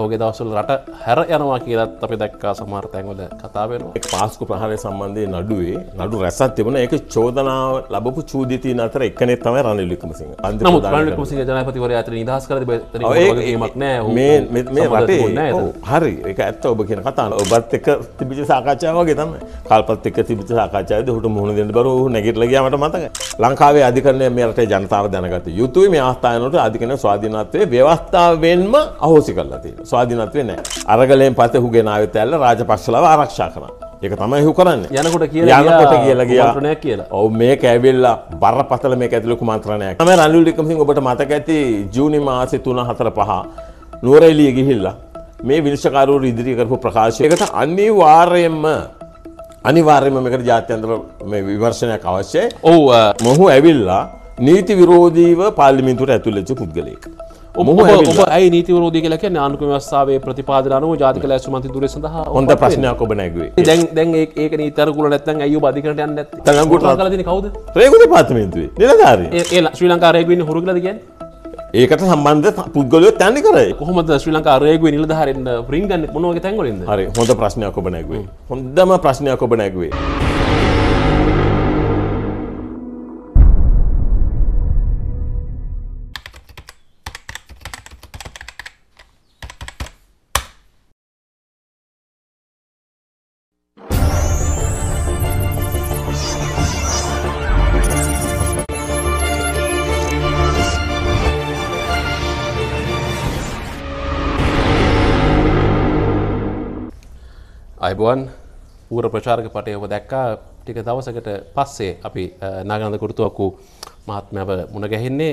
පෝගෙ දවසුල් රට හැර යනවා කියලත් අපි දක්කා සමාර්තයන්ගොල කතාවෙනවා පාස්කු ප්‍රහණය සම්බන්ධය නඩුවේ නඩු රැසත් තිබන එක චෝදනාව ලබපු චූදිතී අතර එකනෙ තම රනිල්ලිකම සි අන්දමසි ජනපතිවර අතර නිදහස් කර ඒමක් නෑ රටේ හරි එක ඇත්ත ඔබ කියෙන කතාන ඔබත් එක තිබිච සාකච්ඡාවගේ තම කල්පත් එක තිබිච සාකච්ඡාද හට මුහුණ දෙන්න බරු නැගටලගීමට මතක ලංකාවේ අධිකරණය මෙරට ජනතාව දැනගත යුතුයි මේ ආස්ථායනට අධිකන ස්වාධීනත්වය ව්‍යවස්ථාවෙන්ම අහෝසි කරලා තියෙන ස්වාධීනත්වේ නෑ අරගලයෙන් පත හුගෙනාව තැල්ල රාජපක්ෂලව ආරක්ෂා කන එක තමයි හු කරන්න යනකොට කිය යනකොට කියලා කියනය කියලා ඔව මේ කැවිල්ලා බර පතල මේ ඇතුලකු මන්ත්‍රණය ම රල්ලුලිකමින් ඔබට මතක ඇති ජූනි මාසි තුන හතර පහ නුවරෙලිය ගිහිල්ලා මේ විනිශ්කාරු ඉදිරි කරපු ප්‍රකාශයකට අනිවාර්යෙන්ම අනිවාර්යම මේකට ජාත්‍යන්තර විවර්ශනයක් අවශ්‍යයි ඔහු මොහු ඇවිල්ලා නීති විරෝධීව පාලිමින්තුර ඇතුළච්ච පුද්ගලයෙක්. ඔබ ඇයි නීති රෝධ කියලක නානක වස්සාාවේ ප්‍රතිපාදනව ජාතික ලැස මති දුර සඳහ හොඳ ප්‍රශ්නයක් ඔබ නැගවේ දැන් දැන් ඒක නීතරකුල නැත්තන් ඇයු බදිකට යන්න තඟගුට ලද කවද රේගුද පාත්මේන්තුවේ නිලධාර ශ්‍රී ලංකාරයගවෙන්න හොරුලදග ඒකට සම්බන්ධ පුද්ගලය තැනි කර කොහොමද ශ්‍රී ලංකා රේගුව නිලධහරන්න ප්‍රින්ගන්න මොනවගේ තැන්ගලින් හරි හොඳ ප්‍රශ්නයක් ඔබ නැගවේ හොඳම ප්‍රශ්නයක් ඔබ නැගවේ. අයිබුවන් ඌර ප්‍රචාරක පටය ඔබ දැක්කා ටික දවසකට පස්සේ අපි නාගනද කුරතුවක්කු මහත්මැව මුණ ගැහින්නේ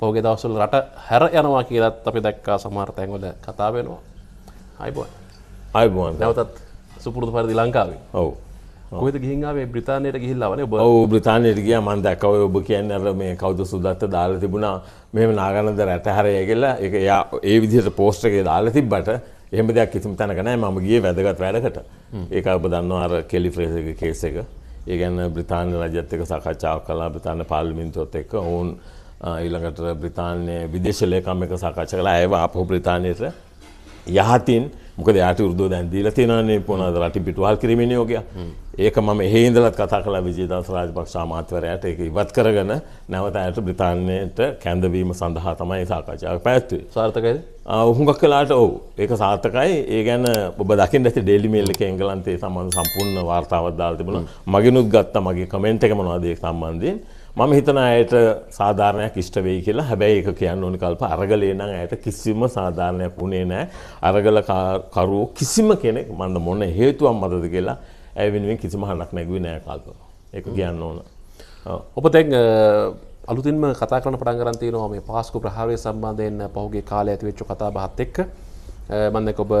පෝගෙ දවසුල් රට හැර යනවා කියලත් අපි දැක්කා සමාර්තයන්වල කතා වෙනවා අයිබුවන් අයිබුවන් නැවතත් සුපුරදු පරදි ලංකාවේ ඔවු කොහද ගිහිාවේ බ්‍රතාානයට ගිහිල්ලවන ඔව බ්‍රතාානයට ගිය මන් දැකව ඔබ කියන්න අර මේ කවද සුදත්ත දාල තිබුණා මෙම නාගනද රැටහරය කියලා එක ඒ විදිහට පෝස්ට්‍රගේ දාල තිබ්බට එහෙම දෙයක් කිසිම තැනක නෑ මම ගියේ වැදගත් වැඩකට. ඒක ඔබ දන්නවා අර කෙලි ෆ්‍රේසර්ගේ කේස් එක. ඒ කියන්නේ බ්‍රිතාන්‍ය රජයත් එක්ක සාකච්ඡාවක් කළා බ්‍රිතාන්‍ය පාර්ලිමේන්තුවත් එක්ක ඔවුන් ඊළඟට බ්‍රිතාන්‍ය විදේශ ලේකම් එක්ක සාකච්ඡා කළා. ඒව ආපහු බ්‍රිතාන්‍යයට යහතින් මොකද යාට උරුදෝ දැන් දීලා තියෙනවානේ පොනාද රටි පිටුවහල් කිරීමේ නියෝගය. ඒක මම එහෙ ඉඳලත් කතා කළා විජේදාස රාජපක්ෂ අමාත්‍යවරයාට ඒක ඉවත් කරගෙන නැවත ඇයට බ්‍රිතාන්‍යයට කැඳවීම සඳහා තමයි සාකච්ඡාවක් පැවැත්වුවේ. සාර්ථකයිද? හුඟක් කලාට ඔව්. ඒක සාර්ථකයි. ඒ ගැන ඔබ දකින්න ඇති ඩේලි මේල් එකේ එංගලන්තයේ සම්බන්ධ සම්පූර්ණ වාර්තාවක් දාලා තිබුණා. මගෙනුත් ගත්තා මගේ කමෙන්ට් එක මොනවද ඒ සම්බන්ධයෙන්. මම හිතන අයට සාධාරණයක් ඉෂ්ට වෙයි කියලා හැබැයි ඒක කියන්න ඕනි කල්ප අරගලේ නම් ඇයට කිසිම සාධාරණයක් වුණේ නැහැ අරගල කරුවෝ කිසිම කෙනෙක් මන්ද මොන හේතුවක් මතද කියලා ඇය වෙනුවෙන් කිසිම හඬක් නැගුවේ නැහැ කල්ප ඒක කියන්න ඕන ඔබ දැන් අලුතින්ම කතා කරන පටන් ගන්න තියෙනවා මේ පාස්කු ප්‍රහාරය සම්බන්ධයෙන් පහුගිය කාලේ ඇති වෙච්ච කතා බහත් එක්ක මම දැන් ඔබ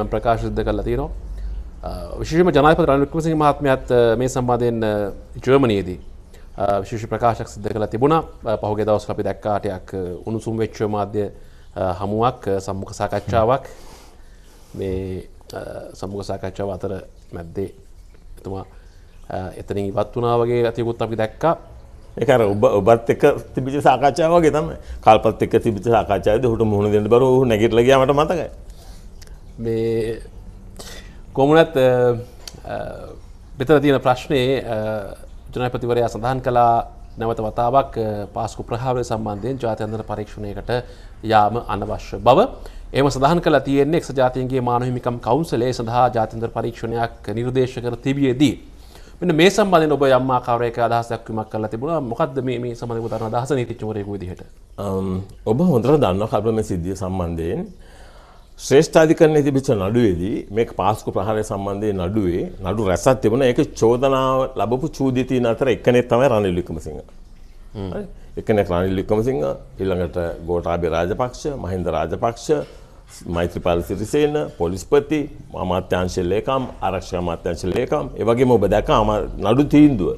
යම් ප්‍රකාශ සිදු කරලා තියෙනවා විශේෂයෙන්ම ජනාධිපති රනිල් වික්‍රමසිංහ මහත්මයාත් මේ සම්බන්ධයෙන් ජර්මනියේදී විශේෂ ප්‍රකාශක් සිද්ධ කළ තිබුණා පහුගේ දවස් අපි දැක්කාටයක් උණුසුම් වෙච්ච මාධ්‍ය හමුවක් සම්මුඛ සාකච්ඡාවක් මේ සම්මුඛ සාකච්ඡාව අතර මැද්දේ එතුමා එතනින් ඉවත් වනා වගේ ඇතිකුත් අපි දැක්කා එකර ඔබ ඔබත් එක් තිබිච සාකච්ඡාවගේ තම කල්පත් එක් තිබිච සාකච්ඡාද හුට මුහුණ දෙන්න බරු නැගටලගීමට මතකයි මේ කොමුණත් මෙතර තියෙන ප්‍රශ්නය ජනපතිවරයා සඳහන් කලා නැවත වතාවක් පාස්කු ප්‍රහාවය සම්බන්ධයෙන් ජාතියන්දර පරීක්ෂණයකට යාම අනවශ්‍ය බව. එම සඳහන් කළ තියෙන්නේ එක් ජාතියන්ගේ මානහිමිකම් කවුන්සලේ සඳහා ජාතින්දර පරීක්ෂණයක් නිර්දේශ කර තිබියදී. මෙන්න මේ සම්බන්ධයෙන් ඔබ යම් ආකාරයක අදහස් දක්වීමක් කරලා තිබුණා. මොකද්ද මේ මේ සම්බන්ධව දරන අදහස නීතිඥවරයෙකු විදිහට? ඔබ හොඳට දන්නවා කර්ම සිද්ධිය සම්බන්ධයෙන් ශ්‍රේෂ්ඨාධිකරණය තිබිච්ච නඩුවේදී මේ පාස්කු ප්‍රහාරය සම්බන්ධයෙන් නඩුවේ නඩු රැසක් තිබුණා. ඒක චෝදනාව ලැබපු චූදිතීන් අතර එකෙක් තමයි රනිල් වික්‍රමසිංහ. හරි. එකෙක් රනිල් වික්‍රමසිංහ ඊළඟට ගෝඨාභය රාජපක්ෂ, මහින්ද රාජපක්ෂ, මෛත්‍රීපාල සිරිසේන, පොලිස්පති, අමාත්‍යාංශ ලේකම්, ආරක්ෂක අමාත්‍යාංශ ලේකම්, ඒ වගේම ඔබ දැක්කා නඩු තීන්දුව.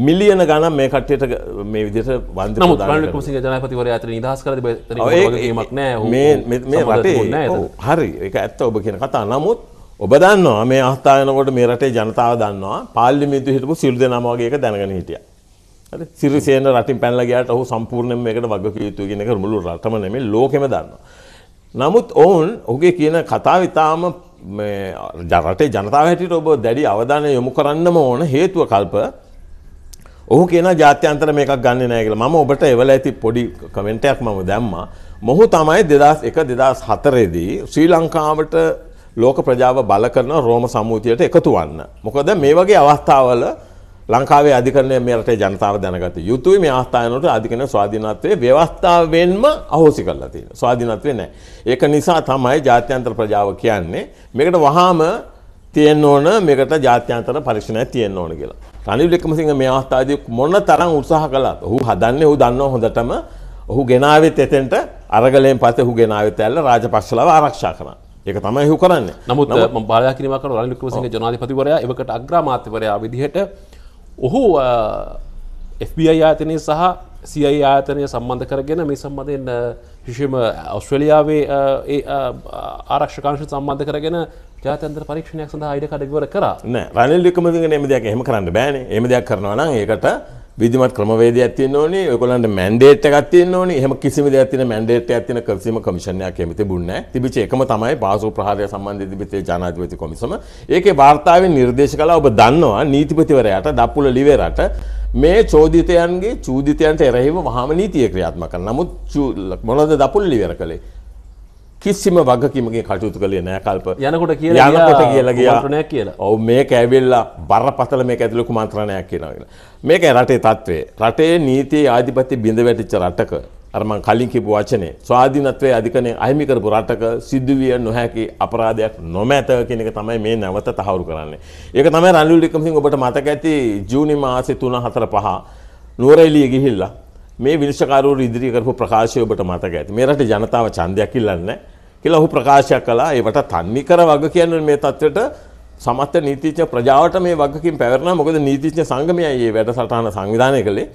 මිලියන ගන මේ කට්ටයට මේ විදිට වන්ද කුසි ජනපතිවර අතර නිදහස් කර මක් නෑ රටේ හරි එක ඇත්ත ඔබ කියන කතා නමුත් ඔබ දන්නවා මේ අස්ථායනකොට මේ රටේ ජනතාව දන්නවා පාල්ලිමිතු හිටපු සිල් දෙනමගේක දැනගෙන හිටිය සිරිසේන රටින් පැල්ලගේට ඔහු සම්පූර්ණයම එකට වග යුතු ගෙනක මුළු රටම නෙම ලෝකෙම දන්නවා නමුත් ඔවුන් ඔහුගේ කියන කතාව ඉතාම ජරටේ ජනතාව හැටිට ඔබ දැඩි අවධානය යොමු කරන්නම ඕන හේතුව කල්ප ඔහු කියන ජාත්‍යන්තර මේකක් ගන්න නෑ කියලා මම ඔබට එවල ඇති පොඩි කමෙන්ටයක් මම දැම්මා. මොහු තමයි 2001 2004 දී ශ්‍රී ලංකාවට ලෝක ප්‍රජාව බල කරන රෝම සමූහයට එකතු වන්න. මොකද මේ වගේ අවස්ථාවල ලංකාවේ අධිකරණය මේ රටේ ජනතාව දැනගත යුතුයි මේ ආස්ථානවලට අධිකරණ ස්වාධීනත්වයේ ව්‍යවස්ථාවෙන්ම අහෝසි කරලා තියෙනවා. ස්වාධීනත්වේ නැහැ. ඒක නිසා තමයි ජාත්‍යන්තර ප්‍රජාව කියන්නේ මේකට වහාම තියෙන්න ඕන මේකට ජාත්‍යන්තර පරීක්ෂණයක් තියෙන්න ඕන කියලා. රනිල් වික්‍රමසිංහ මේ අවස්ථාවේදී මොන තරම් උත්සාහ කළාද? ඔහු හදන්නේ ඔහු දන්නව හොඳටම. ඔහු ගෙනාවෙත් එතෙන්ට අරගලයෙන් පස්සේ ඔහු ගෙනාවෙත් ඇල්ල රාජපක්ෂලව ආරක්ෂා කරා. ඒක තමයි ඔහු කරන්නේ. නමුත් මම බාධා කිරීමක් කරන රනිල් වික්‍රමසිංහ ජනාධිපතිවරයා එවකට අග්‍රාමාත්‍යවරයා විදිහට ඔහු FBI ආයතනයේ සහ සියයි ආතනය සම්බන්ධ කරගෙන මේ සම්බඳයෙන් විශෂම ඔස්ට්‍රලියාවේ ආරක්ෂකාංශ සම්බන්ධ කරගෙන ජාතන්ත්‍ර පරීක්ෂණයක් සඳහා අයිඩ කඩගවර කර නෑ රනිල් ලිකමතිගෙන එම දෙයක් එහෙම කරන්න බෑන එම දෙයක් කරනවා නම් ඒකට විදිමත් ක්‍රමවේද ඇතින්න ඕනි ඔකොලන්ට මැන්ඩේට් ගත්තින්න ඕනි හම කිසිම ඇතින මැන්ඩේට් ඇතින කිසිම කමිෂණයක් කැමති බුන්න තිබිච එකම තමයි පාසු ප්‍රහාරය සම්බන්ධ තිබිතේ ජනාධපති කොමිසම ඒක වාර්තාවෙන් නිර්දේශ කලා ඔබ දන්නවා නීතිපතිවරයට දප්පුල ලිවරට මේ චෝදිතයන්ගේ චූදිතයන්ට එරෙහිව වහාම නීතිය ක්‍රියාත්මක කරනවා. නමුත් මොනවද දපුල්ලි වෙර කළේ? කිසිම වගකීමකින් කටයුතු කළේ නෑ කල්ප. යනකොට කියලා යනකොට කියලා ගියා. කුමන්ත්‍රණයක් කියලා. ඔව් මේක ඇවිල්ලා බරපතල මේක ඇතුළේ කුමන්ත්‍රණයක් කියනවා කියලා. මේකයි රටේ తත්වේ. රටේ නීතියේ ආධිපත්‍ය බිඳ වැටිච්ච රටක අරමං කලින් කිපු වචනේ ස්වාධීනත්වයේ අධිකනේ අහිමි කරපු රටක සිදුවිය නොහැකි අපරාධයක් නොමැත කියන එක තමයි මේ නැවත තහවුරු කරන්නේ. ඒක තමයි රනිල් වික්‍රමසිංහ ඔබට මතක ඇති ජූනි මාසේ 3 4 5 නුවරඑළිය ගිහිල්ලා මේ විනිශ්චයකාරවරු ඉදිරි කරපු ප්‍රකාශය ඔබට මතක ඇති. මේ රටේ ජනතාව ඡන්දයක් ඉල්ලන්නේ කියලා ඔහු ප්‍රකාශයක් කළා. ඒවට තන්නේ කර වග කියන්නේ මේ தත්වෙට සමත්ත නීතිඥ ප්‍රජාවට මේ වගකීම් පැවරනවා. මොකද නීතිඥ සංගමයයි මේ වැඩසටහන සංවිධානය කළේ.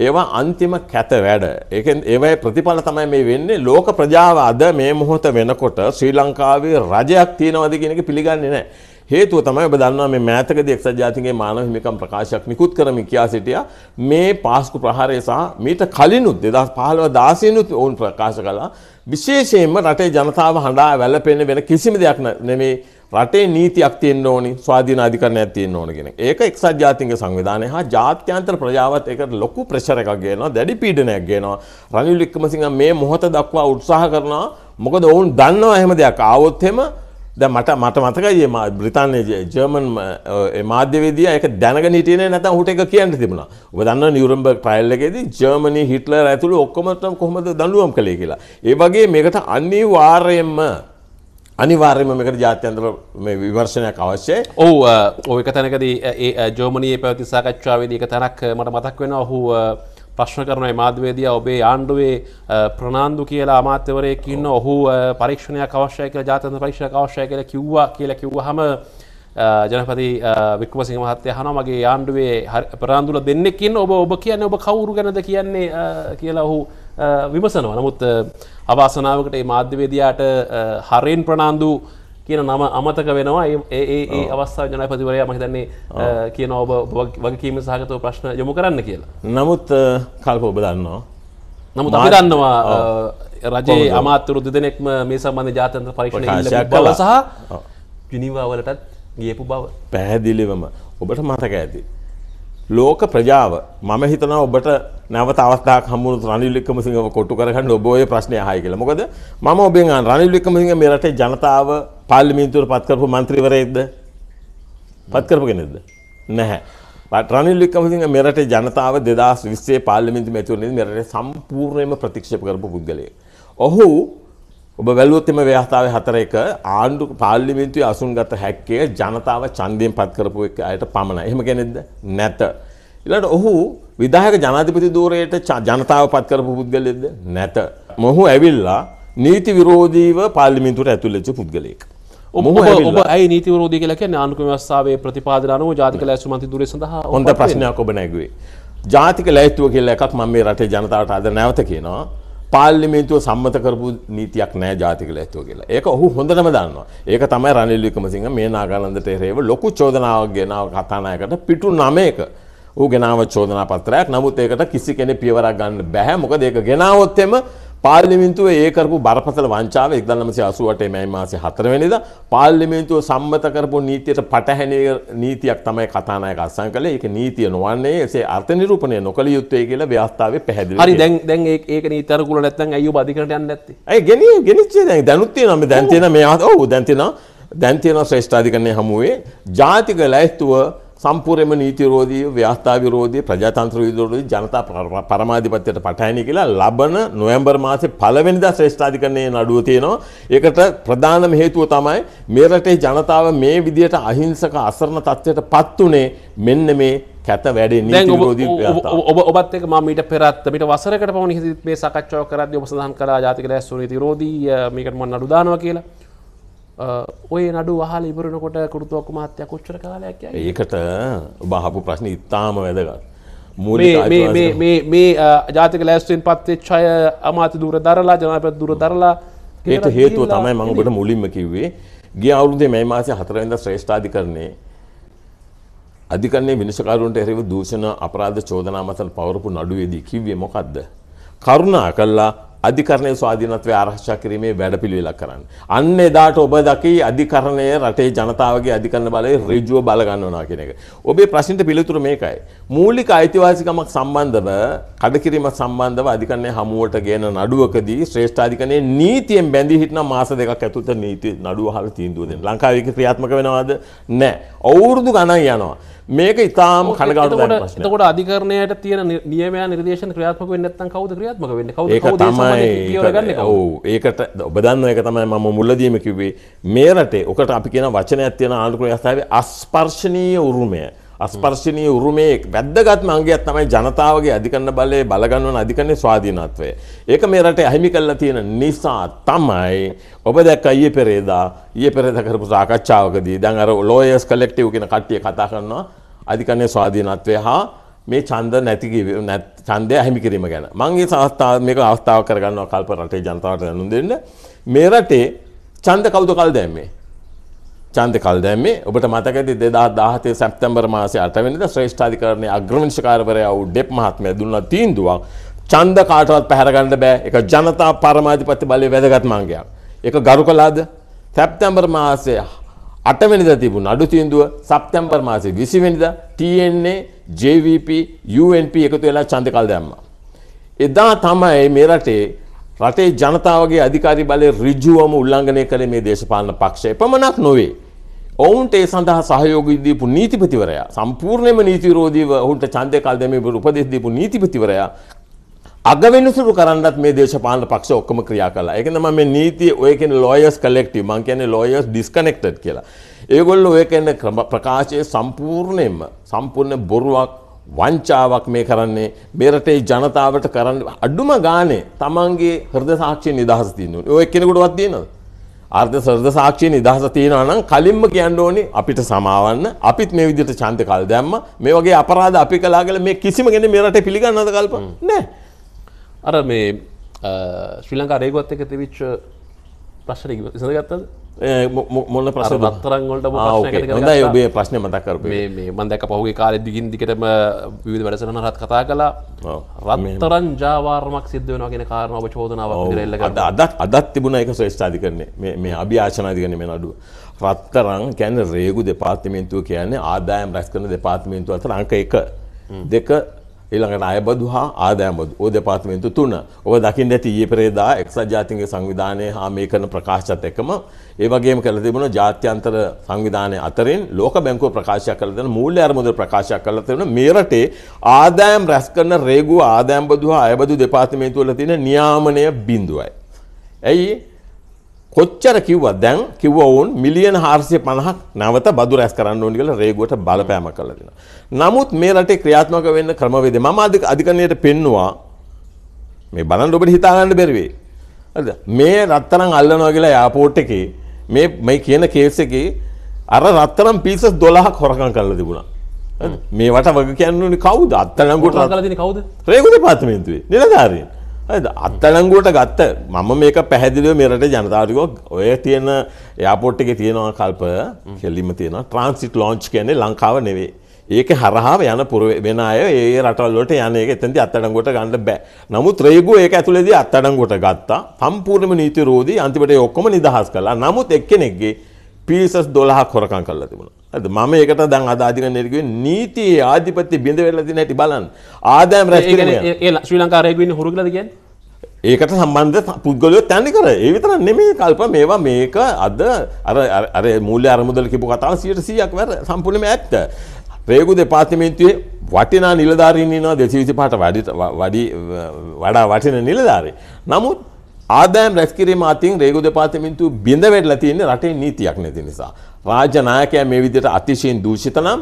ඒවා අන්තිම කැත වැඩ. ඒකෙන් ඒවයි ප්‍රතිඵල තමයි මේ වෙන්නේ. ලෝක ප්‍රජාව අද මේ මොහොත වෙනකොට ශ්‍රී ලංකාවේ රජයක් තියනවාද කියන එක පිළිගන්නේ නැහැ. හේතුව තමයි ඔබ දන්නවා මේ මෑතකදී එක්සත් ජාතීන්ගේ මානව හිමිකම් ප්‍රකාශයක් නිකුත් කරමින් කියා සිටියා මේ පාස්කු ප්‍රහාරය සහ මීට කලිනුත් 2015 16 නුත් ඔවුන් ප්‍රකාශ කළා විශේෂයෙන්ම රටේ ජනතාව හඬා වැළපෙන වෙන කිසිම දෙයක් නෙමෙයි රටේ නීතියක් තියෙන්න ඕනි ස්වාධීන අධිකරණයක් තියෙන්න ඕන කියන එක. ඒක එක්සත් ජාතීන්ගේ සංවිධානය හා ජාත්‍යන්තර ප්‍රජාවත් ඒකට ලොකු ප්‍රෙෂර් එකක් ගේනවා, දැඩි පීඩනයක් ගේනවා. රනිල් වික්‍රමසිංහ මේ මොහොත දක්වා උත්සාහ කරනවා. මොකද ඔවුන් දන්නවා එහෙම දෙයක් ආවොත් එහෙම දැන් මට මට මතකයි මේ බ්‍රිතාන්‍යයේ ජර්මන් මාධ්‍යවේදියා ඒක දැනගෙන හිටියේ නැත්නම් ඌට ඒක කියන්න තිබුණා. ඔබ දන්නවා නියුරම්බර්ග් ට්‍රයල් එකේදී ජර්මනි හිට්ලර් ඇතුළු ඔක්කොම කොහොමද දඬුවම් කළේ කියලා. ඒ වගේ මේකට අනිවාර්යයෙන්ම අනිවාර්යම මේකට ජාත්‍යන්තර විවර්ශනයක් අවශ්‍යය ඔහු ඔය තැනකද ජෝමනයේ පැවති සාකච්ඡාවේදී එක තැනක් මට මතක් වෙන ඔහු ප්‍රශ්න කරනයි මාධවේදිය ඔබේ ආණ්ඩුවේ ප්‍රනාාන්දු කියලා අමාත්‍යවරයකින්න ඔහු පරීක්ෂණයක් අවශ්‍යය කියලා ජාතන්ත පරීක්ෂණ අවශ්‍යය කියලා කිව්වා කියලා කිව්වහම ජනපති වික්වසි මහත්තය හන මගේ ආණ්ඩුවේ ප්‍රාන්දුල දෙන්නෙකින් ඔබ ඔබ කියන්න ඔබ කවුරු ගැනද කියන්නේ කියලා ඔහු විමසනවා නමුත් අවාසනාවකට ඒ මාධ්‍යවේදයාට හරයෙන් ප්‍රනාාන්දු කියන නම අමතක වෙනවා ඒ අවස්ථා ජනපතිවරයා මහිතන්නේ කියන ඔබ වගකීම සහගතව ප්‍රශ්න යොමු කරන්න කියලා. නමුත් කල්ප ඔබ දන්නවා. නමුත් අපි දන්නවා රජයේ අමාත්‍යරු දෙදෙනෙක්ම මේ සම්බන්ධ ජාතන්ත්‍ර පරීක්ෂණ බව සහ ජිනීවාවලටත් ගියපු බව. පැහැදිලිවම ඔබට මතක ඇති. ලෝක ප්‍රජාව මම හිතනවා ඔබට නැවත අවස්ථාවක් හම්බුනොත් රනිල් වික්‍රමසිංහව කොටු කරගන්න ඔබ ඔය ප්‍රශ්නේ අහයි කියලා. මොකද මම ඔබෙන් අහන රනිල් වික්‍රමසිංහ මේ රටේ ජනතාව පාර්ලිමේන්තුවට පත් කරපු മന്ത്രിවරයෙක්ද? පත් කරපු කෙනෙක්ද? නැහැ. රනිල් වික්‍රමසිංහ මේ රටේ ජනතාව 2020 පාර්ලිමේන්තු මැතිවරණයේදී මේ රටේ සම්පූර්ණයෙන්ම ප්‍රතික්ෂේප කරපු පුද්ගලයෙක්. ඔහු ඔබ බැලුවොත් එම ව්‍යවස්ථාවේ හතර එක ආණ්ඩු පාර්ලිමේන්තුවේ අසුන්ගත හැක්කේ ජනතාව ඡන්දයෙන් පත් කරපු එක අයට පමණයි. එහෙම කෙනෙක්ද? නැත. ඊළඟට ඔහු විධායක ජනාධිපති ධූරයට ජනතාව පත් කරපු පුද්ගලයෙක්ද? නැත. මොහු ඇවිල්ලා නීති විරෝධීව පාර්ලිමේන්තුවට ඇතුල් වෙච්ච පුද්ගලයෙක්. ඔබ ඔබ ඇයි නීති විරෝධී කියලා කියන්නේ ආණ්ඩුක්‍රම ව්‍යවස්ථාවේ ප්‍රතිපාදන අනුව ජාතික ලැයිස්තු මන්ත්‍රීධූරය සඳහා හොඳ ප්‍රශ්නයක් ඔබ නැගුවේ. ජාතික ලැයිස්තුව කියලා එකක් මම මේ රටේ ජනතාවට අද නැවත කියනවා. පාල්ලිමේන්තුව සම්මත කරපු නීතියක් නෑ ජාතික ලැස්තුව කියලා. ඒක ඔහු හොඳටම දන්නවා. ඒක තමයි රනිල් වික්‍රමසිංහ මේ නාගානන්දට එරෙහිව ලොකු චෝදනාවක් ගෙනාව කතානායකට පිටු 9ක. ඌ ගෙනාව චෝදනා පත්‍රයක්. නමුත් ඒකට කිසි කෙනෙක් පියවරක් ගන්න බැහැ. මොකද ඒක ගෙනාවොත් එම පාර්ලිමින්තුව ඒ කරපු බරපතල වංචාව 1988 මැයි මාසේ 4 වෙනිදා පාර්ලිමේන්තුව සම්මත කරපු නීතියට පටහැනි නීතියක් තමයි කතානායක අත්සන් කළේ. ඒක නීතිය නොවන්නේ එසේ අර්ථ නිරූපණය නොකළ යුත්තේ කියලා ව්‍යවස්ථාවේ පැහැදිලි. හරි දැන් දැන් ඒක ඒක නීති අරගුල නැත්නම් ඇයි ඔබ අධිකරණයට යන්නේ නැත්තේ? ඇයි ගෙනි ගෙනිච්චේ දැන් දැනුත් තියෙනවා මේ දැන් තියෙන මේ ඔව් දැන් තියෙනවා දැන් තියෙනවා ශ්‍රේෂ්ඨාධිකරණයේ හමුවේ ජාතික ලැයිස්තුව සම්පූර්යම නීතිරෝධී ව්‍යස්ථාවිරෝධී ප්‍රජාතන්ත්‍ර විරෝධී ජනතා පරමාධිපත්‍යයට පටහැනි කියලා ලබන නොවැම්බර් මාසේ පළවෙනිදා ශ්‍රේෂ්ඨාධිකරණයේ නඩුව තියෙනවා. ඒකට ප්‍රධානම හේතුව තමයි මේ රටේ ජනතාව මේ විදියට අහිංසක අසරණ තත්ත්වයට පත් උනේ මෙන්න මේ කැත වැඩේ නීතිරෝධී ඔබ ඔබත් එක්ක මම ඊට පෙරත් මිට වසරකට පමණ මේ සාකච්ඡාව කරද්දී ඔබ සඳහන් කළා ජාතික ලැස්තු නීතිරෝධී මේකට මම නඩු දානවා කියලා. ඔය නඩු වහල ඉවරනකොට කුරුතුවක් මහත්තයක් කොච්චර කාලයක් ඒකට බහපු ප්‍රශ්න ඉතාම වැදගත් මේ ජාතික ලෑස්තුවෙන් පත්වෙච්චාය අමාත දුර දරලා ජනපත් දුර දරලා ඒට හේතුව තමයි මඟකට මුලින්ම කිව්වේ ගේ අවුරුදේ මේ මාසය හතරවෙද ශ්‍රේෂ්ඨාධිකරණය අධිකරන්නේ මිනිසකාරුන්ට එරෙව දූෂණ අපරාධ චෝදනා මතල් පවරපු නඩුවේදී කිව්වේ මොකක්ද කරුණා කල්ලා අධිකරණය ස්වාධීනත්වය ආරක්ෂා කිරීමේ වැඩපිළිවෙලක් කරන්න. අන්න එදාට ඔබ දකි අධිකරණය රටේ ජනතාවගේ අධිකරණ බලය ඍජුව බල ගන්නවා කියන එක. ඔබේ ප්‍රශ්නෙට පිළිතුර මේකයි. මූලික අයිතිවාසිකමක් සම්බන්ධව කඩකිරීම සම්බන්ධව අධිකරණය හමුවට ගේන නඩුවකදී ශ්‍රේෂ්ඨාධිකරණයේ නීතියෙන් බැඳී හිටන මාස දෙකක් ඇතුළත නීති නඩුව අහලා තීන්දුව දෙන්න. ලංකාවේ ක්‍රියාත්මක වෙනවද? නැහැ. අවුරුදු ගණන් යනවා. මේක ඉතාම කනගට තකොට අධිකරණයට තියන නියම නිර්දේශ ක්‍රියාත්මක වෙන්නත්තන් කවද ක්‍රියාත්මක වෙන්න කව තමයි ඒකට ඔබදන්න එක තමයි මම මුල්ලදීම කිවේ මේරටේ ඔකට අපි කියෙන වචන ඇතියන ආණඩුකර අස්ථාවේ අස්පර්ශණීය උරුමය අස්පර්ශණය උරුමේක් වැදගත් මංගේත් තමයි ජනතාවගේ අධිකන්න බලය බලගන්නවන අධිකන්නේ ස්වාධීනත්වය. ඒක මේ රට ඇහිමි කල්ලා තියෙන නිසා තමයි ඔබ දැක් අය පෙරේදා ඒ පෙරදකරපු සාකච්ඡාවකදී දැන් අර ලෝයස් කලෙක්ටව කියෙන කට්ටිය කතා කරන්නවා අධිකරණයේ ස්වාධීනත්වය හා මේ ඡන්ද නැති ඡන්දය අහිමි කිරීම ගැන. මම මේ අවස්ථාව මේක අවස්ථාවක් කරගන්නවා කල්ප රටේ ජනතාවට දැනුම් දෙන්න. මේ රටේ ඡන්ද කවුද කල් දැම්මේ? ඡන්ද කල් දැම්මේ ඔබට මතක ඇති 2017 සැප්තැම්බර් මාසයේ 8 වෙනිදා ශ්‍රේෂ්ඨාධිකරණයේ අග්‍රවනිෂ්කාරවරයා වූ ඩෙප් මහත්මයා දුන්නා තීන්දුවක් ඡන්ද කාටවත් පැහැර ගන්න බෑ. ඒක ජනතා පරමාධිපත්‍ය බලයේ වැදගත් මාංගයක්. ඒක ගරු කළාද? සැප්තැම්බර් මාසයේ අටවැනිද තිබුණ අඩු තිීන්දුව සප්තැම්බර් මාසි විසිවෙනිද TNන්නේ JVP UNP එකතු වෙලා චන්දකල් දැම්ම. එදා තමයි මේ රටේ රටේ ජනතාවගේ අධිකාරි බලය රිජුවම උල්ලංඝනය කළේ මේ දේශපාලන පක්ෂය පමණක් නොවේ. ඔවුන්ට ඒ සඳහා සහයෝගීදීපු නීතිපතිවරයා සම්පූර්ණයම නීතිරෝධීව ඔහුන්ට චන්දය කල් දැමීම උපදෙස් දීපු නීතිපතිවරයා අගවෙනසුරු කරන්නත් මේ දේශපාලන පක්ෂ ඔක්කොම ක්‍රියා කළා. ඒක තමයි මේ නීතිය ඔය කියන lawyers collective මං කියන්නේ lawyers disconnected කියලා. ඒගොල්ලෝ ඔය කියන ප්‍රකාශයේ සම්පූර්ණයෙන්ම සම්පූර්ණ බොරුවක් වංචාවක් මේ කරන්නේ මේ රටේ ජනතාවට කරන්න අඩුම ගානේ Tamange හෘද සාක්ෂිය නිදහස තියෙනවා. ඔය එක්කෙනෙකුටවත් තියෙනවද? ආර්ථ සර්ද සාක්ෂිය නිදහස තියෙනවා නම් කලින්ම කියන්න ඕනේ අපිට සමාවන්න අපිත් මේ විදිහට ඡන්ද කල් දැම්ම මේ වගේ අපරාධ අපි කළා කියලා මේ කිසිම කෙනෙක් මේ රටේ පිළිගන්නවද කල්ප නැහැ. අර මේ ශ්‍රී ලංකා රේගුවත් එක තිවිච්ච ප්‍රශ්න ඉසඳගත්තද මොන්න ප්‍රස පත්තරන්ගොට හොඳයි ඔබේ ප්‍රශ්න මතකර මේ මන්දැක පහුගේ කාල දිගින් දිකටම විවිධ වැඩසරන රත් කතා කලා රත්තරන් ජාවාර්මක් සිද්ධ වෙන කියෙන කාරනාව චෝදනාව රෙල්ල අදත් අදත් තිබුණ එක ස්ථාධි කරන්නේ මේ අභි ආශනාධිකන මේ නඩුව රත්තරං කැන රේගු දෙපාර්තිමේන්තුව කියන්නේ ආදායම් රැස් කරන දෙපාර්තිමේන්තුව අතර අංක එක දෙක ඊළඟට අයබදු හා ආදෑමබදු ඕ දෙපාර්තමේන්තු තුන. ඔබ දකින්න ඇති ඊයේ පෙරේදා එක්සත් ජාතීන්ගේ සංවිධානය හා මේ කරන ප්‍රකාශයත් එක්කම ඒ වගේම කරලා තිබුණා ජාත්‍යන්තර සංවිධානය අතරින් ලෝක බැංකුව ප්‍රකාශයක් කරලා දෙන මූල්‍ය අරමුදල් ප්‍රකාශයක් කරලා තිබුණා මේ රටේ ආදායම් රැස් කරන රේගුව ආදායම් බදු හා අයබදු දෙපාර්තමේන්තු වල තියෙන නියාමනය බිඳුවයි. ඇයි කොච්චර කිව්ව දැන් කිව්ව ඔවුන් මිලියන 450ක් නැවත බදු රැස් කරන්න ඕනි කියලා රේගුවට බලපෑම කළා දෙනවා. නමුත් මේ රටේ ක්‍රියාත්මක වෙන්න ක්‍රමවේද මම අධිකරණයට පෙන්නවා මේ බලන්න ඔබට හිතා ගන්න බැරි වෙයි. හරිද? මේ රත්තරන් අල්ලනවා කියලා එයාපෝට් එකේ මේ මේ කියන කේස් එකේ අර රත්තරන් පීසස් 12ක් හොරකම් කරලා තිබුණා. හරිද? මේවට වග කියන්නේ කවුද? අත්තරන් කොට රත්තරන් කවුද? රේගු දෙපාර්තමේන්තුවේ නිලධාරීන්. අත්තලංගුවට ගත්ත මම මේක පැහැදිලිව මෙරට ජනතාවරිකෝ ඔය තියෙන යාපොට් එක තියෙනවා කල්ප කෙල්ලිම තියෙන ට්‍රන්සිට ලෝංච් කියන්නේ ලංකාව නෙවේ ඒක හරහාව යන පුර වෙන අය ඒ රටල්ලොට යන එක එතැති අත්තඩංගොට ගන්න බෑ නමුත් රේගු ඒක ඇතුළෙදී අත්තඩංගොට ගත්තා සම්පූර්ණම නීති රෝධී අන්තිමට ඔක්කොම නිදහස් කලා නමුත් එක්කෙනෙක්ගේ පිරිසස් දොලහක් හොරකං කරලා තිබුණා. හරිද? මම ඒකට දැන් අද අධිකරණ නිර්ගුවේ නීතියේ ආධිපත්‍ය බිඳ වෙලා තියෙන හැටි බලන්න. ආදායම් රැස් කිරීම. ඒ ශ්‍රී ලංකාවේ රැගෙන හොරු කියලාද කියන්නේ? ඒකට සම්බන්ධ පුද්ගලයෝ තැනි කර ඒ විතර නෙමේ කල්ප මේවා මේක අද අර අර මූල්‍ය අරමුදල කිපු කතාව සියට සීයක් වැර සම්පූර්ණයෙන්ම ඇත්ත. රේගු දෙපාර්තමේන්තුවේ වටිනා නිලධාරීන් ඉන්නවා 225ට වැඩි වැඩි වඩා වටින නිලධාරීන්. නමුත් ආදායම් රැස්කිරීම අතින් රේගු දෙපාර්තමේන්තුව බිඳ වැටලා තියෙන්නේ රටේ නීතියක් නැති නිසා. රාජ්‍ය නායකයා මේ විදිහට අතිශයින් දූෂිත නම්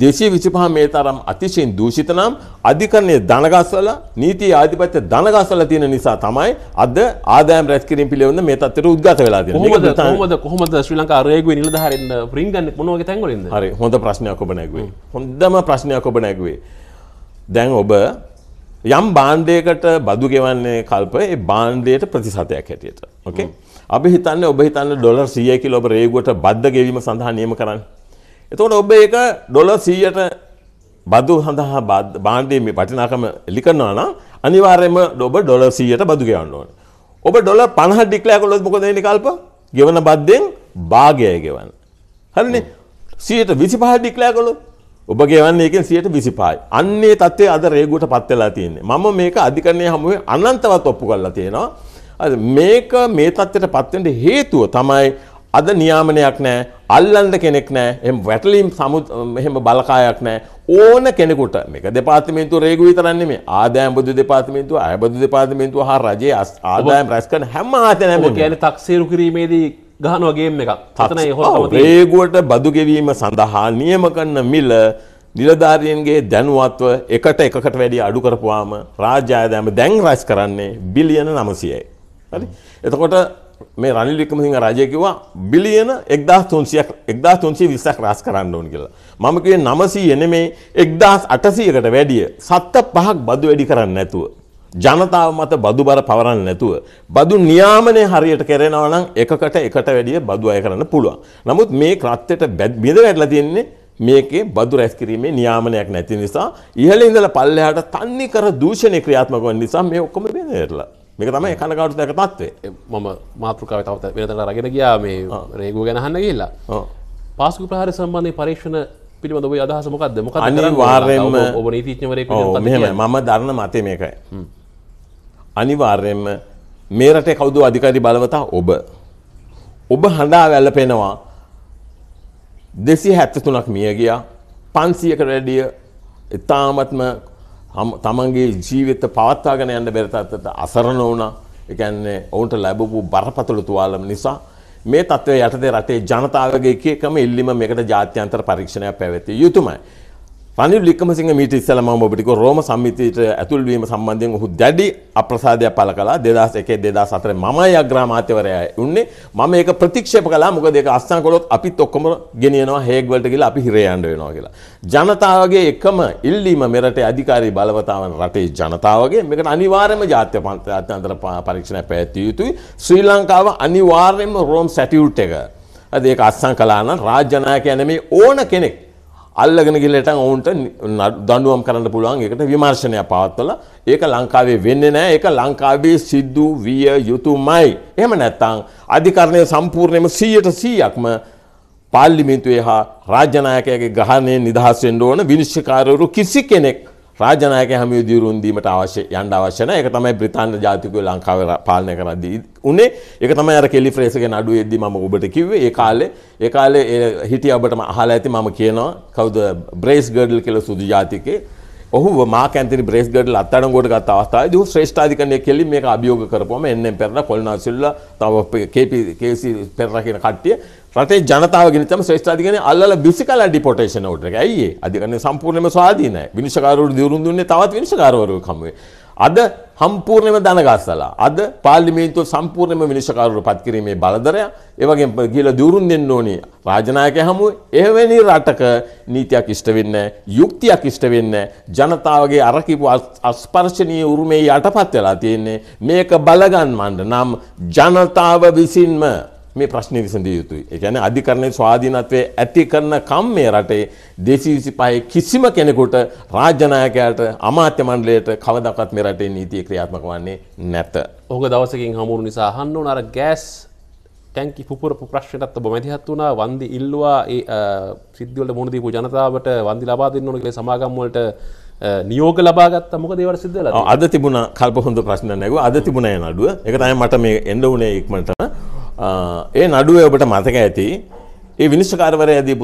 දෙසිය විසිපහ මේ තරම් අතිශයින් දූෂිත නම් අධිකරණය දනගස්සලා නීතිය ආධිපත්‍ය දනගස්සලා තියෙන නිසා තමයි අද ආදායම් රැස්කිරීම පිළිබඳ මේ තත්ත්වයට උද්ගත වෙලා තියෙන්නේ. කොහොමද කොහොමද කොහොමද ශ්‍රී ලංකා අරේගුවේ නිලධාරීන් රින් ගන්න මොන වගේ තැන්වලින්ද? හරි හොඳ ප්‍රශ්නයක් ඔබ නැගුවේ. හොඳම ප්‍රශ්නයක් ඔබ නැගුවේ. දැන් ඔබ යම් බාණ්ඩයකට බදු ගෙවන්නේ කල්ප ඒ බාණ්ඩයට ප්‍රතිශතයක් හැටියට. ඕකේ? අපි හිතන්නේ ඔබ හිතන්නේ ඩොලර් 100 කියලා ඔබ රේගුවට බද්ද ගෙවීම සඳහා නියම කරන්නේ. එතකොට ඔබ ඒක ඩොලර් 100ට බදු සඳහා භාණ්ඩයේ මේ වටිනාකම ලිකනවා නම් අනිවාර්යයෙන්ම ඔබ ඩොලර් 100ට බදු ගෙවන්න ඕනේ. ඔබ ඩොලර් 50 ඩික්ලෙයාර් කළොත් මොකද වෙන්නේ කල්ප? ගෙවන බද්දෙන් භාගයයි ගෙවන්න. හරිනේ? 125 ඩික්ලෙයාර් කළොත් ඔබ ගෙවන්නේ එකෙන් 125යි. අන්නේ தත්ත්වයේ අද රේගුවට පත් වෙලා තියෙන්නේ. මම මේක අධිකරණයේ හමුවේ අනන්තවත් ඔප්පු කරලා තියෙනවා. මේක මේ தත්ත්වයට පත් හේතුව තමයි අද නියාමනයක් නෑ අල්ලන්ද කෙනෙක් නෑ එම වැටලීම් සමු මෙහෙම බලකායක් නෑ ඕන කෙනෙකුට මේක දෙපාර්තමේන්තු රේගු විතරන්නේ මේ ආදායම් බදු දෙපාර්තමේන්තුව අයබදු දෙපාර්තමේන්තුව හා රජයේ ආදායම් රැස් කරන හැම ආතනම කියන්නේ තක්සේරු කිරීමේදී ගහනවා ගේම් එකක් තතනයි හොරකම රේගුවට බදු ගෙවීම සඳහා නියම කරන මිල නිලධාරියන්ගේ දැනුවත්ව එකට එකකට වැඩි අඩු කරපුවාම රාජ්‍ය ආදායම දැන් රැස් කරන්නේ බිලියන 900යි හරි එතකොට මේ රනිල් වික්‍රමසිංහ රජය කිව්වා බිලියන 1300ක් 1220ක් රාස් කරන්න ඕන කියලා. මම කිව්වේ 900 නෙමෙයි 1800කට වැඩිය සත්ත පහක් බදු වැඩි කරන්න නැතුව ජනතාව මත බදු බර පවරන්න නැතුව බදු නියාමනය හරියට කරනවා නම් එකකට එකට වැඩිය බදු අය කරන්න පුළුවන්. නමුත් මේ ක්‍රත්‍යයට බිඳ වැටලා තියෙන්නේ මේකේ බදු රැස් කිරීමේ නියාමනයක් නැති නිසා ඉහළ ඉඳලා පල්ලෙහාට තන්නේ කර දූෂණය ක්‍රියාත්මක වන නිසා මේ ඔක්කොම බිඳ වැටලා. මේක තමයි කනකවුට දැක තත්වේ මම මාතෘකාව තවත වෙනතට රගෙන ගියා මේ රේගූ ගැනහන්න කියලා පාසු ප්‍රහාර සම්බන්ධය පරීක්ෂණ පිළිබඳ ඔබේ අදහස මොකක්ද මොකක් අනිවාර්යෙන්ම ඔබ නීතිඥවරයෙක් මෙහෙමයි මම දරන මතය මේකයි අනිවාර්යෙන්ම මේ රටේ කවුද අධිකාරී බලවතා ඔබ ඔබ හඬා වැළපෙනවා දෙසි හැත්තතුනක් මිය ගියා පන්සියක වැඩිය ඉතාමත්ම තමන්ගේ ජීවිත පවත්වාගෙන යන්න බෙරතත්ත අසරණ වුණා එකන්නේ ඔවුන්ට ලැබපු බරපතුළ තුවාලම නිසා මේ තත්ත්වය යටතේ රටේ ජනතාවගේ එකම ඉල්ලිම මේකට ජාත්‍යන්තර පරීක්ෂණයක් පැවැතිය යුතුමයි. රනිල් වික්‍රමසිංහ මීට ඉස්සෙල්ලා මම ඔබට කිව්ව රෝම සම්මිතියට ඇතුල් වීම සම්බන්ධයෙන් ඔහු දැඩි අප්‍රසාදයක් පළ කළා 2001 2004 මමයි අග්‍රාමාත්‍යවරයා වුණේ මම ඒක ප්‍රතික්ෂේප කළා මොකද ඒක අස්සන් කළොත් අපිත් ඔක්කොම ගෙනියනවා හේග් වලට ගිහලා අපි හිරේ යන්න වෙනවා කියලා ජනතාවගේ එකම ඉල්ලීම මෙරටේ අධිකාරී බලවතාවන් රටේ ජනතාවගේ මේකට අනිවාර්යයෙන්ම ජාත්‍ය ජාත්‍යන්තර පරීක්ෂණයක් පැවැත්විය යුතුයි ශ්‍රී ලංකාව අනිවාර්යයෙන්ම රෝම් සැටියුට් එක අද ඒක අස්සන් කළා නම් රාජ්‍ය නායකයා නෙමෙයි ඕන කෙනෙක් අල්ලගෙන ගිලටන් ඔවුන්ට දඩුවම් කරන්න පුළුවන් එකට විමර්ශනයක් පවත්වල ඒක ලංකාවේ වෙන්න නෑ එක ලංකාවේ සිද්දු විය යුතුමයි. එහම නැත්තං අධිකරණය සම්පූර්ණයම සීයට සීයක්ම පාල්ලිමින්තුවේ හා රාජ්‍යනායකයගේ ගහනය නිදහස්සෙන්ඩ ඕන විනිශ්ෂකාරවරු කිසි කෙනෙක් රාජනායක හමිය දියුරුන්දීමට අවශ්‍ය යන්න අවශ්‍ය නැහැ. ඒක තමයි බ්‍රිතාන්‍ය ජාතිකයෝ ලංකාවේ පාලනය කරද්දී උනේ. ඒක තමයි අර කෙලි ෆ්‍රේස්ගේ නඩුවේදී මම ඔබට කිව්වේ. ඒ කාලේ ඒ කාලේ හිටිය ඔබට අහලා ඇති මම කියනවා කවුද බ්‍රේස් ගර්ඩල් කියලා සුදු ජාතිකේ ඔහු මාකන්තනි බ්‍රේස්්ගඩ අත්තනගොට ගත් අවස්ථාව දු ශ්‍රේෂ්ඨාධිකනය කෙලි මේ අභියෝග කරපුම එන්නෙන් පෙරන කොල්නාසිල්ල තව කේපි පෙරරකින කට්ටිය රටේ ජනතාව ගෙනතම ශ්‍රේෂ්ඨාධිකන අල්ල බිසිකල ඩිපොටේෂන ට ඇයි අධිකන සම්පූර්ණම ස්වාධීනය විනිශකාරු දියරුන් දුන්නේ තවත් විනිශකාරවරු කමේ අද හම්පූර්ණයම දනගස්සලා අද පාර්ලිමේන්තුව සම්පූර්ණයම විනිශ්චයකාරවරු පත් කිරීමේ බලධරය ඒ වගේම ගිහලා දියුරුම් දෙන්න ඕනි රාජනායකය හමුවේ එවැනි රටක නීතියක් ඉෂ්ට වෙන්නේ යුක්තියක් ඉෂ්ට වෙන්නේ ජනතාවගේ අර කිව්ව අස්පර්ශනීය උරුමේ යටපත් වෙලා තියෙන්නේ මේක බලගන්වන්න නම් ජනතාව විසින්ම මේ ප්‍රශ්නය විසඳිය යුතුයි. ඒ කියන්නේ අධිකරණයේ ස්වාධීනත්වයේ ඇති කරන කම් මේ රටේ 225 කිසිම කෙනෙකුට රාජ්‍ය නායකයාට අමාත්‍ය මණ්ඩලයට කවදාවත් මේ රටේ නීතිය ක්‍රියාත්මක වන්නේ නැත. ඔහුගේ දවසකින් හමුුණු නිසා අහන්න ඕන අර ගෑස් ටැංකි පුපුරපු ප්‍රශ්නයටත් ඔබ මැදිහත් වුණා. වන්දි ඉල්ලුවා ඒ සිද්ධි වලට මුහුණ දීපු ජනතාවට වන්දි ලබා දෙන්න ඕන කියලා සමාගම් වලට නියෝග ලබාගත් මොක දේවට සිද්ධල අද තිබුණ කල්පහොඳ ප්‍රශ්න නැග අද තිබුණ නඩුව එක තමයි මට මේ එඩ වුණේ ඉක්මට ඒ නඩුවේ ඔබට මතක ඇති ඒ විනිශ්කාරවර ඇදී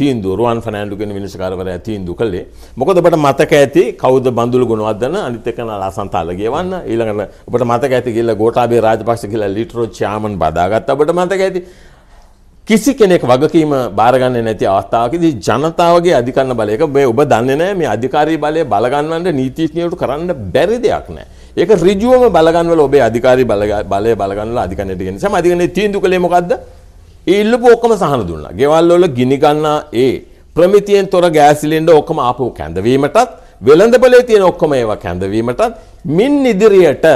තීන්දුව රුවන් ෆනෑන්ඩුගෙන විනිශ්කාරවර තීන්දු කළේ මොකද ඔබට මතක ඇති කවුද බඳුළු ගුණවර්ධන අනිත් එක ලාසන්තාල ගෙවන්න ඊළඟට ඔබට මතක ඇති කියලා ගෝඨාභය රාජපක්ෂ කියලා ලිටරෝ චාමන් බදාගත්ත ඔබට මතක ඇති කිසි කෙනෙක් වගකීම බාරගන්න නැති අවස්ථාවකදී ජනතාවගේ අධිකරණ බලයක මේ ඔබ දන්නේ නැහැ මේ අධිකාරී බලය බලගන්නන්න නීතිඥයෝට කරන්න බැරි දෙයක් නැහැ ඒක ඍජුවම බලගන්වල ඔබේ අධිකාරී බලය බලගන්වල අධිකරණයට ගෙන. සම අධිකරණේ තීන්දුව කළේ මොකද්ද? ඒ ඉල්ලපු ඔක්කොම සහන දුන්නා. ගෙවල් වල ගිනි ගන්නා ඒ ප්‍රමිතියෙන් තොර ගෑස් සිලින්ඩර් ඔක්කොම ආපහු කැඳවීමටත් වෙළඳපොලේ තියෙන ඔක්කොම ඒවා කැඳවීමටත් මින් ඉදිරියට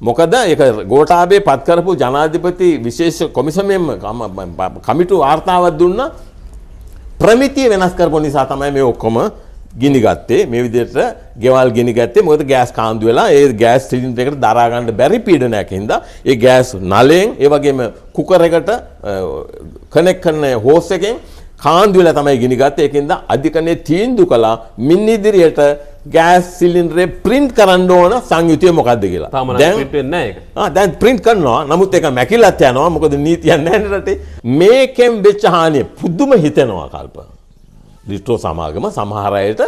මොකද ඒක ගෝඨාභය පත් කරපු ජනාධිපති විශේෂ කොමිසමෙන් කමිටු වාර්තාවක් දුන්න ප්‍රමිතිය වෙනස් කරපු නිසා තමයි මේ ඔක්කොම ගිනි ගත්තේ මේ විදිහට ගෙවල් ගිනි ගත්තේ මොකද ගෑස් කාන්දු වෙලා ඒ ගෑස් සිලින්ඩර් එකට දරා ගන්න බැරි පීඩනයක් හින්දා ඒ ගෑස් නලයෙන් ඒ වගේම කුකර් එකට කනෙක්ට් කරන හෝස් එකෙන් කාන්දු වෙලා තමයි ගිනි ගත්තේ ඒකින්ද අධිකනේ තීන්දු කළා මින් ඉදිරියට ගෑස් සිලින්ඩරේ print කරන්න ඕන සංයුතිය මොකද්ද කියලා. දැන් print වෙන්නේ නැහැ ඒක. ආ දැන් print කරනවා. නමුත් ඒක මැකිලත් යනවා. මොකද නීතියක් නැහැ රටේ. මේකෙන් වෙච්ච හානිය පුදුම හිතෙනවා කල්පනා. ලිස්ට්‍රෝ සමාගම සමහර අයට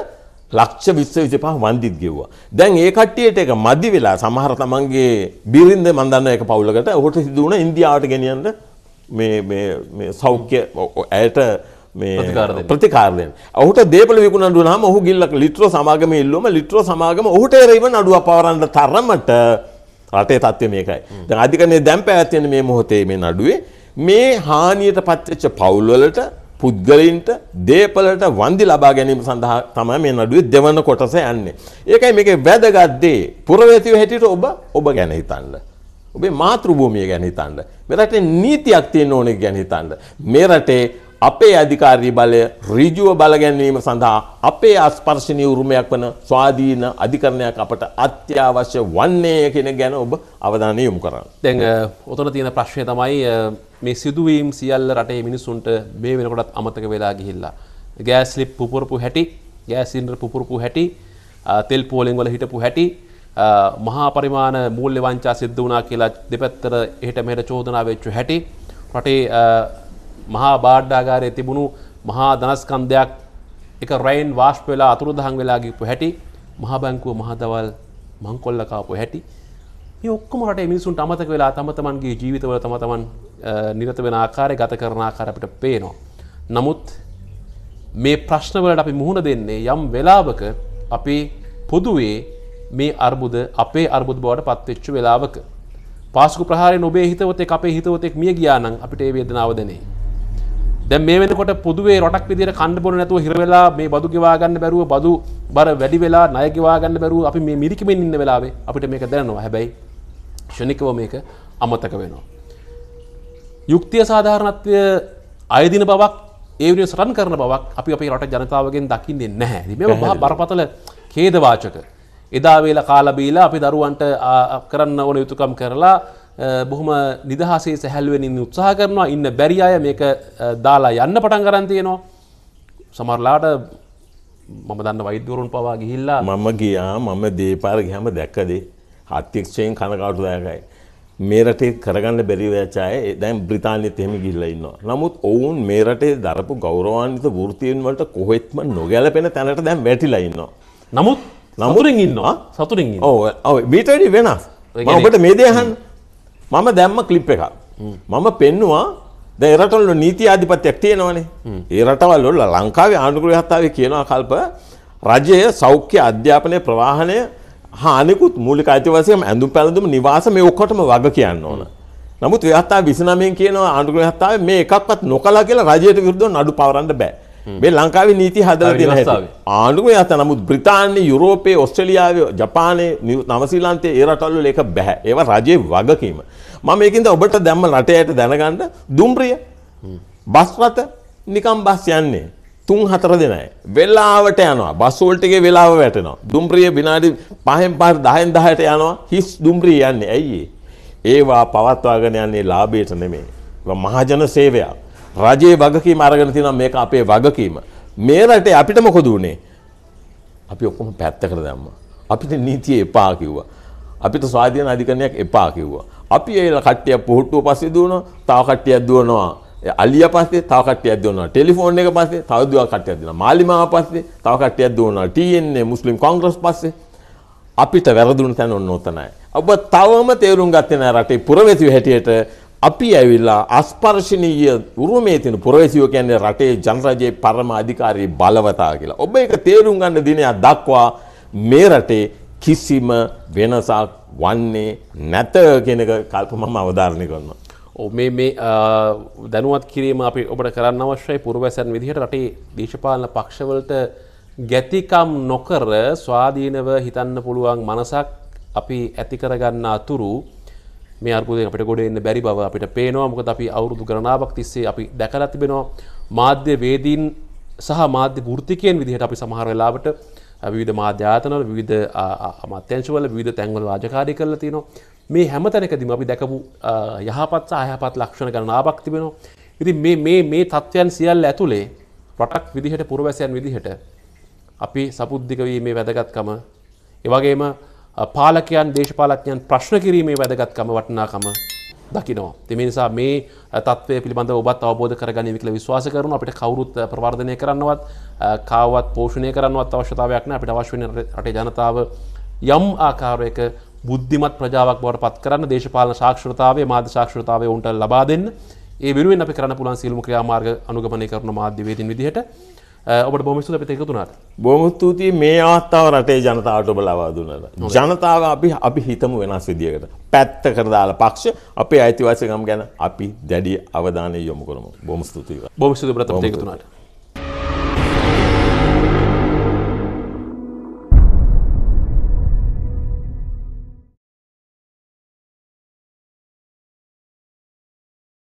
ලක්ෂ විස්ස විසිපහ වන්දිත් ගෙව්වා. දැන් ඒ කට්ටියට එක මදි වෙලා සමහර තමන්ගේ බිරින්ද මන් දන්න එක පවුලකට ඔහුට සිදු වුණ ඉන්දියාවට ගෙනියන්න මේ මේ සෞඛ්‍ය ඇයට මේ ප්‍රතිකාරයෙන් ඔහුට දේපල විකුණඩු නම් ඔහු ගිල්ලක් ලිට්‍රෝ සමාගම ඉල්ලුවම ලිට්‍රෝ සමාගම ඔහුට එරෙයිම නඩුව පවරන්න තරමට රටේ තත්ත්වය මේකයි. දැන් අධිකරණයේ දැන් පැවැත්වෙන මේ මොහොතේ මේ නඩුවේ මේ හානියට පත්වෙච්ච පවුල්වලට පුද්ගලින්ට දේපලට වන්දි ලබා ගැනීම සඳහා තමයි මේ නඩුවේ දෙවන කොටස යන්නේ. ඒකයි මේකේ වැදගත් දේ. පුරවැසියෝ හැටියට ඔබ ඔබ ගැන හිතන්න. ඔබේ මාතෘ භූමිය ගැන හිතන්න. මේ රටේ නීතියක් තියෙන්න ඕනේ ගැන හිතන්න. මේ රටේ අපේ අධිකාරී බලය ඍජුව බල ගැනීම සඳහා අපේ අස්පර්ශනීය උරුමයක් වන ස්වාධීන අධිකරණයක් අපට අත්‍යවශ්‍ය වන්නේ කියන ගැන ඔබ අවධානය යොමු කරන්න. දැන් ඔතන තියෙන ප්‍රශ්නේ තමයි මේ සිදුවීම් සියල්ල රටේ මිනිසුන්ට මේ වෙනකොටත් අමතක වෙලා ගිහිල්ලා. ගෑස්ලිප් පුපුරපු හැටි ගෑසින්ඩ පුපුරපු හැටි තෙල් පෝලෙන්වල හිටපු හැටි මහා පරිමාණ මූල්‍ය වංචා සිද්ධ වනා කියලා දෙපැත්තර එහට මෙට චෝදනා වෙච්චු හැටි රටේ මහා බාඩ්ඩාගාරය තිබුණු මහා දනස්කන්දයක් එක රයින් වාශ් වෙලා අතුරුදහන් වෙලාගිපු හැටි මහා බැංකුව මහදවල් මංකොල්ලකාපු හැටි මේ ඔක්කොම රටේ මිනිසුන්ට අමතක වෙලා තම තමන්ගේ ජීවිතවල තම තමන් නිරත වෙන ආකාරය ගත කරන ආකාරපිට පේනවා. නමුත් මේ ප්‍රශ්නවලට අපි මුහුණ දෙන්නේ යම් වෙලාවක අපේ පොදුවේ මේ අර්බුද අපේ අර්බුද බවට පත්වෙච්චු වෙලාවක. පාසකු ප්‍රහාරය නොබේ හිතවතෙක් අපේ හිතවතෙක් මිය ගියානම් අපිට ඒ වේදනාව දෙනේ. දැන් මේ වෙනකොට පොදුවේ රටක් විදියට කණ්ඩ බොන නැතුව හිර වෙලා මේ බදු ගෙවා ගන්න බැරුව බදු බර වැඩි වෙලා ණය ගෙවා ගන්න බැරුව අපි මේ මිරිකෙමින් ඉන්න වෙලාවේ අපිට මේක දැනෙනවා. හැබැයි ක්ෂණිකව මේක අමතක වෙනවා. යුක්තිය සාධාරණත්වය අයදින බවක් ඒවනි සටන් කරන බවක් අපි අපේ රට ජනතාවගෙන් දකින්නේ නැහැ මේ මහා බරපතල කේදවාචක. එදා වේල කාලබීලා අපි දරුවන්ට කරන්න ඕන යුතුකම් කරලා බොහොම නිදහසේ සැහැල්ුවෙනින් උත්සාහ කරනවා ඉන්න බැරි අය මේක දාලා යන්න පටන් කරන්තියනවා. සමරලාට මම දන්න වෛද්‍යවරුන් පවා ගිහිල්ලා මම ගියා මම දේපාර ගහම දැක්කදේ හත්්‍යක්ෂයෙන් කනකවටුදායකයි. මේ රටේ කරගන්න බැරි වෙච්ච අය දැන් බ්‍රිතාන්‍යයේත් එහෙම ගිහිල්ලා ඉන්නවා. නමුත් ඔවුන් මේ රටේ දරපු ගෞරවාන්විත වෘත්තීන් වලට කොහෙත්ම නොගැලපෙන තැනට දැන් වැටිලා ඉන්නවා. නමුත් නමුරින් ඉන්නවා සතුරින් ඉන්නවා. ඔව් ඔව් මීට වැඩි වෙනස්. මම ඔබට මේ දේ අහන්න. මම දැම්ම ක්ලිප් එකක්. මම පෙන්නවා දැන් රටවල නීති ආධිපත්‍යයක් තියෙනවනේ. ඒ රටවල ලංකාවේ ආණ්ඩුක්‍රම හත්තාවේ කියනවා කල්ප රජය සෞඛ්‍ය අධ්‍යාපනය ප්‍රවාහනය හානෙකුත් මූලික අයිතිවාසිකම් ඇඳුම් පැළඳුම් නිවාස මේ ඔක්කොටම වග කියන්න ඕන. නමුත් ව්‍යවස්ථාව 29 කියනවා ආණ්ඩුක්‍රම ව්‍යවස්ථාවේ මේ එකක්වත් නොකලා කියලා රජයට විරුද්ධව නඩු පවරන්න බෑ. මේ ලංකාවේ නීති හදලා තියෙන හැටි. ආණ්ඩුක්‍රම ව්‍යවස්ථාව නමුත් බ්‍රිතාන්‍ය, යුරෝපයේ, ඕස්ට්‍රේලියාවේ, ජපානයේ, නවසීලන්තයේ ඒ රටවල ඒක බෑ. ඒවා රජයේ වගකීම. මම ඒකින්ද ඔබට දැම්ම රටයට දැනගන්න දුම්රිය බස් රථ නිකම් බස් යන්නේ. තුන් හතර දෙනයි. වෙලාවට යනවා බස්සෝල්ටගේ වෙලාව වැටනවා. දුම්ප්‍රිය බිනාඩි පහෙන් පහ දහෙන් දහයට යනවා හිස් දුම්ප්‍රිය යන්නේ ඇයි ඒවා පවත්වාගෙන යන්නේ ලාභයට නෙමේ. මහජන සේවයක්. රජයේ වගකීම අරගෙන තියෙනවා මේක අපේ වගකීම. මේ රටේ අපිට මොකද උනේ? අපි ඔක්කොම පැත්තකට දැම්මා. අපිට නීතිය එපා කිව්වා. අපිට ස්වාධීන අධිකරණයක් එපා කිව්වා. අපි ඒ කට්ටිය පොහුට්ටුව පස්සේ දුවනවා, තව කට්ටියක් දුවනවා. අලිය පස්සේ තව කට්ටියක් දුවනවා ටෙලිෆෝන් එක පස්සේ තව දුවක් කට්ටියක් දෙනවා මාලිමාව පස්සේ තව කට්ටියක් දුවනවා TNA මුස්ලිම් කොංග්‍රස් පස්සේ අපිට වැරදුන තැන ඔන්න උතනයි. ඔබ තවම තේරුම් ගත්තේ නැහැ රටේ පුරවැසියෝ හැටියට අපි ඇවිල්ලා අස්පර්ශනීය උරුමයේ තියෙන පුරවැසියෝ කියන්නේ රටේ ජනරජයේ පරම අධිකාරී බලවතා කියලා. ඔබ ඒක තේරුම් ගන්න දිනයක් දක්වා මේ රටේ කිසිම වෙනසක් වන්නේ නැත කියන එක කල්ප මම අවධාරණය කරනවා. මේ මේ දැනුවත් කිරීම අපි ඔබට කරන්න අවශ්‍යයි පුරවැසැන් විදිහට රටේ දේශපාලන පක්ෂවලට ගැතිකම් නොකර ස්වාධීනව හිතන්න පුළුවන් මනසක් අපි ඇති කරගන්න අතුරු මේ අර්බුදය අපිට ගොඩ එන්න බැරි බව අපිට පේනවා මොකද අපි අවුරුදු ගණනාවක් තිස්සේ අපි දැකලා තිබෙනවා මාධ්‍ය වේදීන් සහ මාධ්‍ය වෘත්තිකයන් විදිහට අපි සමහර වෙලාවට විවිධ මාධ්‍යාතනවල විවිධ අමාත්‍යංශවල විවිධ තැන්වල රාජකාරී කරලා තියෙනවා මේ හැමතැනකදම අපි දැකපු යහපත් සහයපත් ලක්ෂණ ගන ආභක් තිබෙනවා ඉති මේ තත්ත්වයන් සියල් ඇතුළේ රටක් විදිහට පුරවැසයන් විදිහට අපි සපුද්ධිකවීමේ වැදගත්කම එවගේම පාලකයන් දේශපාලඥයන් ප්‍රශ්න කිරීමේ වැදගත්කම වටනාකම දකිනවා. තිමනිසා මේ තත්වය පිළිබඳ ඔබත් අවබෝධ කරගනය විකල විශවාස කරන අපිට කවරුත් ප්‍රවර්ධනය කරන්නවත් කාවත් පෝෂණය කරන්නවත් අවශ්‍යතාවයක්න අපිට අවශ්‍යන රට ජනතාව යම් ආකාරයක බුද්ධිමත් ප්‍රජාවක් බවට පත් කරන්න දේශපාලන ශක්ෂරතාවේ මාධ්‍ය ශක්ෂරතාවේ උන්ට ලබා දෙන්න ඒ වෙනුවෙන් අපි කරන්න පුළුවන් සියලුම ක්‍රියාමාර්ග අනුගමනය කරන මාධ්‍ය වේදින් විදිහට ඔබට බොහොම ස්තුතියි අපිට එකතු වුණාට. බොහොම ස්තුතියි මේ අවස්ථාව රටේ ජනතාවට ඔබ ලබා දුන්නාට. ජනතාව අපි අපි හිතමු වෙනස් විදියකට. පැත්තකට දාලා පක්ෂ අපේ අයිතිවාසිකම් ගැන අපි දැඩි අවධානය යොමු කරමු. බොහොම ස්තුතියි. බොහොම ස්තුතියි ඔබට අපිට එකතු වුණාට.